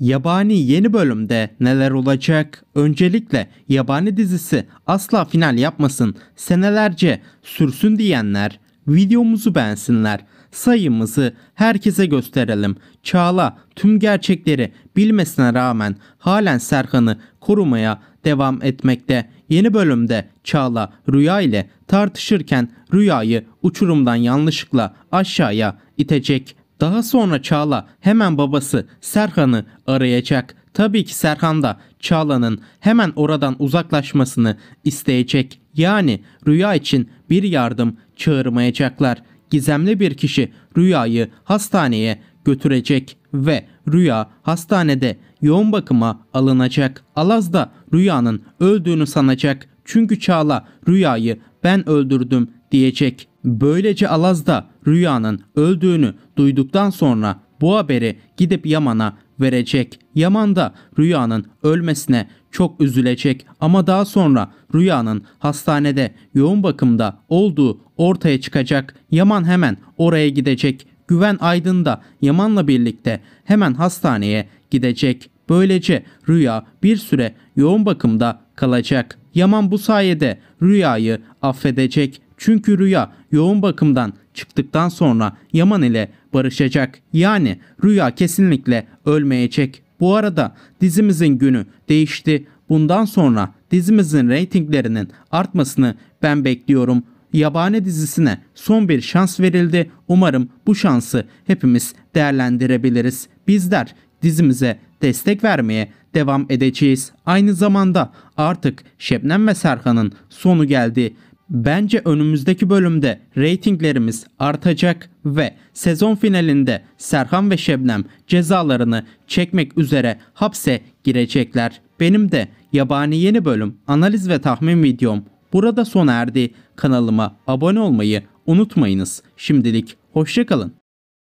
Yabani yeni bölümde neler olacak? Öncelikle Yabani dizisi asla final yapmasın, senelerce sürsün diyenler videomuzu beğensinler. Sayımızı herkese gösterelim. Çağla tüm gerçekleri bilmesine rağmen halen Serkan'ı korumaya devam etmekte. Yeni bölümde Çağla Rüya ile tartışırken Rüya'yı uçurumdan yanlışlıkla aşağıya itecek. Daha sonra Çağla hemen babası Serhan'ı arayacak. Tabii ki Serhan da Çağla'nın hemen oradan uzaklaşmasını isteyecek. Yani rüya için bir yardım çağırmayacaklar. Gizemli bir kişi rüyayı hastaneye götürecek ve rüya hastanede yoğun bakıma alınacak. Alaz da rüyanın öldüğünü sanacak. Çünkü Çağla rüyayı ben öldürdüm diyecek. Böylece Alazda Rüya'nın öldüğünü duyduktan sonra bu haberi gidip Yaman'a verecek. Yaman da Rüya'nın ölmesine çok üzülecek ama daha sonra Rüya'nın hastanede yoğun bakımda olduğu ortaya çıkacak. Yaman hemen oraya gidecek. Güven Aydın da Yaman'la birlikte hemen hastaneye gidecek. Böylece Rüya bir süre yoğun bakımda kalacak. Yaman bu sayede Rüya'yı affedecek çünkü rüya yoğun bakımdan çıktıktan sonra Yaman ile barışacak. Yani rüya kesinlikle ölmeyecek. Bu arada dizimizin günü değişti. Bundan sonra dizimizin reytinglerinin artmasını ben bekliyorum. Yabani dizisine son bir şans verildi. Umarım bu şansı hepimiz değerlendirebiliriz. Bizler dizimize destek vermeye devam edeceğiz. Aynı zamanda artık Şebnem ve Serkan'ın sonu geldi. Bence önümüzdeki bölümde reytinglerimiz artacak ve sezon finalinde Serhan ve Şebnem cezalarını çekmek üzere hapse girecekler. Benim de yabani yeni bölüm analiz ve tahmin videom burada sona erdi. Kanalıma abone olmayı unutmayınız. Şimdilik hoşçakalın.